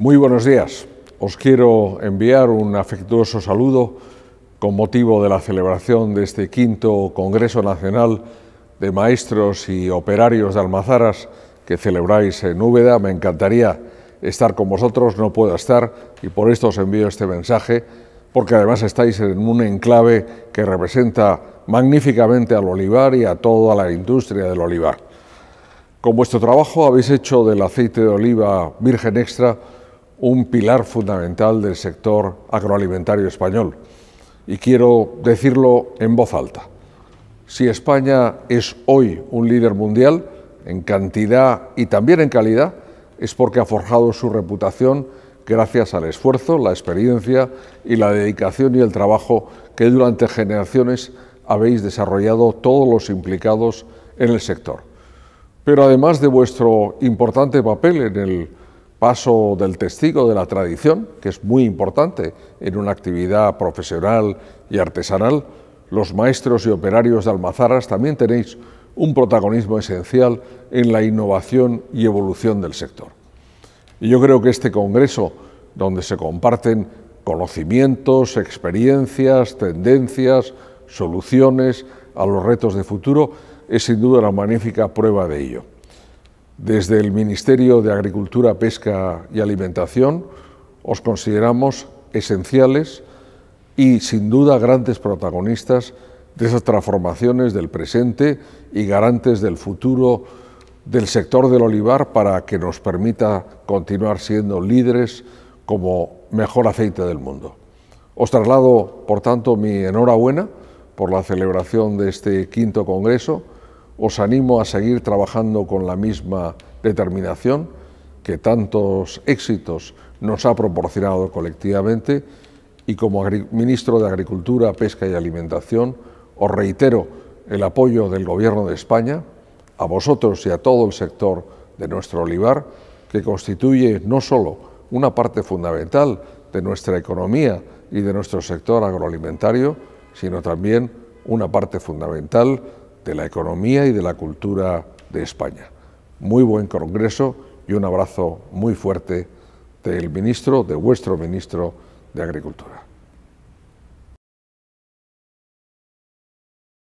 Muy buenos días. Os quiero enviar un afectuoso saludo con motivo de la celebración de este quinto Congreso Nacional de Maestros y Operarios de Almazaras que celebráis en Úbeda. Me encantaría estar con vosotros, no puedo estar y por esto os envío este mensaje, porque además estáis en un enclave que representa magníficamente al olivar y a toda la industria del olivar. Con vuestro trabajo habéis hecho del aceite de oliva virgen extra un pilar fundamental del sector agroalimentario español. Y quiero decirlo en voz alta. Si España es hoy un líder mundial en cantidad y también en calidad, es porque ha forjado su reputación gracias al esfuerzo, la experiencia y la dedicación y el trabajo que durante generaciones habéis desarrollado todos los implicados en el sector. Pero además de vuestro importante papel en el paso del testigo de la tradición, que es muy importante en una actividad profesional y artesanal, los maestros y operarios de Almazaras también tenéis un protagonismo esencial en la innovación y evolución del sector. Y yo creo que este congreso, donde se comparten conocimientos, experiencias, tendencias, soluciones a los retos de futuro, es sin duda una magnífica prueba de ello. Desde el Ministerio de Agricultura, Pesca y Alimentación os consideramos esenciales y sin duda grandes protagonistas de esas transformaciones del presente y garantes del futuro del sector del olivar para que nos permita continuar siendo líderes como mejor aceite del mundo. Os traslado, por tanto, mi enhorabuena por la celebración de este quinto Congreso os animo a seguir trabajando con la misma determinación que tantos éxitos nos ha proporcionado colectivamente y como ministro de Agricultura, Pesca y Alimentación os reitero el apoyo del Gobierno de España a vosotros y a todo el sector de nuestro olivar, que constituye no solo una parte fundamental de nuestra economía y de nuestro sector agroalimentario, sino también una parte fundamental de la economía y de la cultura de España. Muy buen congreso y un abrazo muy fuerte del ministro, de vuestro ministro de Agricultura.